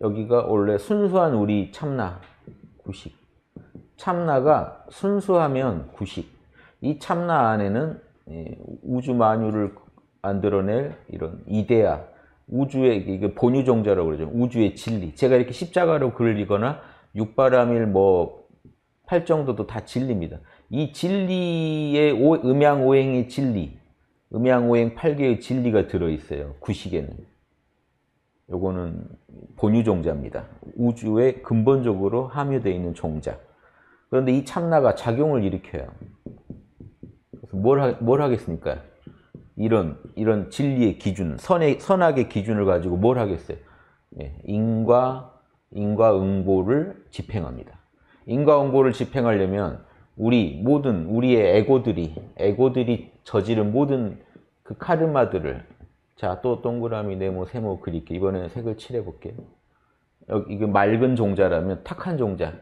여기가 원래 순수한 우리 참나 90 참나가 순수하면 90이 참나 안에는 예, 우주 만유를 만들어낼 이런 이데아 우주의 이게 본유종자라고 그러죠 우주의 진리 제가 이렇게 십자가로 그리거나 육바람일 뭐 팔정도도 다 진리입니다 이 진리의 음양오행의 진리 음양오행 8개의 진리가 들어있어요 구식에는 요거는 본유 종자입니다. 우주에 근본적으로 함유되어 있는 종자. 그런데 이 참나가 작용을 일으켜요. 그래서 뭘, 하, 뭘 하겠습니까? 이런, 이런 진리의 기준, 선의, 선악의 기준을 가지고 뭘 하겠어요? 예, 인과, 인과 응고를 집행합니다. 인과 응고를 집행하려면 우리 모든, 우리의 에고들이, 에고들이 저지른 모든 그 카르마들을 자, 또 동그라미, 네모, 세모 그릴게. 이번에는 색을 칠해볼게요. 여기 이게 맑은 종자라면 탁한 종자.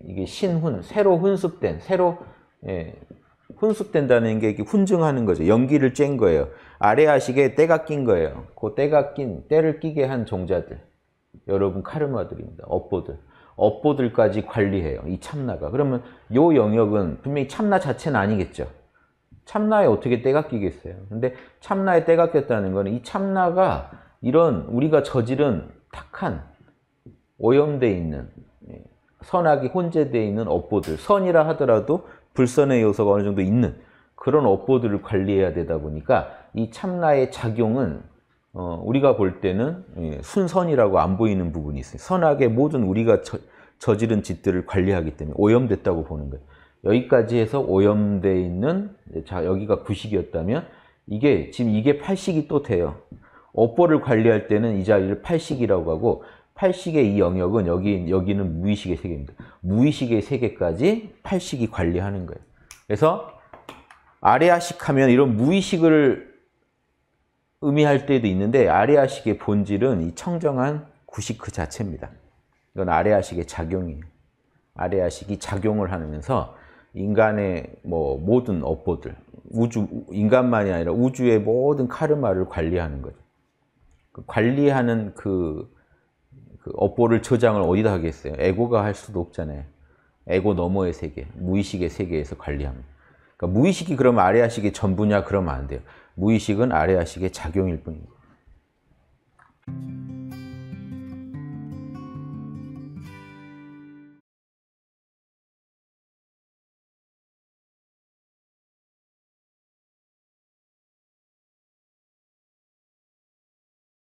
이게 신훈, 새로 훈습된, 새로 예, 훈습된다는 게 훈증하는 거죠. 연기를 쬐 거예요. 아래 하식에 때가 낀 거예요. 그 때가 낀, 때를 끼게 한 종자들. 여러분 카르마들입니다. 업보들. 업보들까지 관리해요. 이 참나가. 그러면 요 영역은 분명히 참나 자체는 아니겠죠. 참나에 어떻게 때가 끼겠어요. 근데 참나에 때가 꼈다는 거는 이 참나가 이런 우리가 저지른 탁한 오염돼 있는 예, 선악이 혼재되어 있는 업보들 선이라 하더라도 불선의 요소가 어느 정도 있는 그런 업보들을 관리해야 되다 보니까 이 참나의 작용은 어, 우리가 볼 때는 예, 순선이라고 안 보이는 부분이 있어요. 선악의 모든 우리가 저, 저지른 짓들을 관리하기 때문에 오염됐다고 보는 거예요. 여기까지 해서 오염돼 있는 자 여기가 구식이었다면 이게 지금 이게 팔식이 또 돼요. 업보를 관리할 때는 이 자리를 팔식이라고 하고 팔식의 이 영역은 여기 여기는 무의식의 세계입니다. 무의식의 세계까지 팔식이 관리하는 거예요. 그래서 아레아식 하면 이런 무의식을 의미할 때도 있는데 아레아식의 본질은 이 청정한 구식 그 자체입니다. 이건 아레아식의 작용이에요. 아레아식이 작용을 하면서 인간의 뭐 모든 업보들, 우주 인간만이 아니라 우주의 모든 카르마를 관리하는 거죠. 그 관리하는 그, 그 업보를 저장을 어디다 하겠어요? 에고가 할 수도 없잖아요. 에고 너머의 세계, 무의식의 세계에서 관리합니다. 그러니까 무의식이 그럼 아레아식의 전부냐? 그러면 안 돼요. 무의식은 아레아식의 작용일 뿐입니다.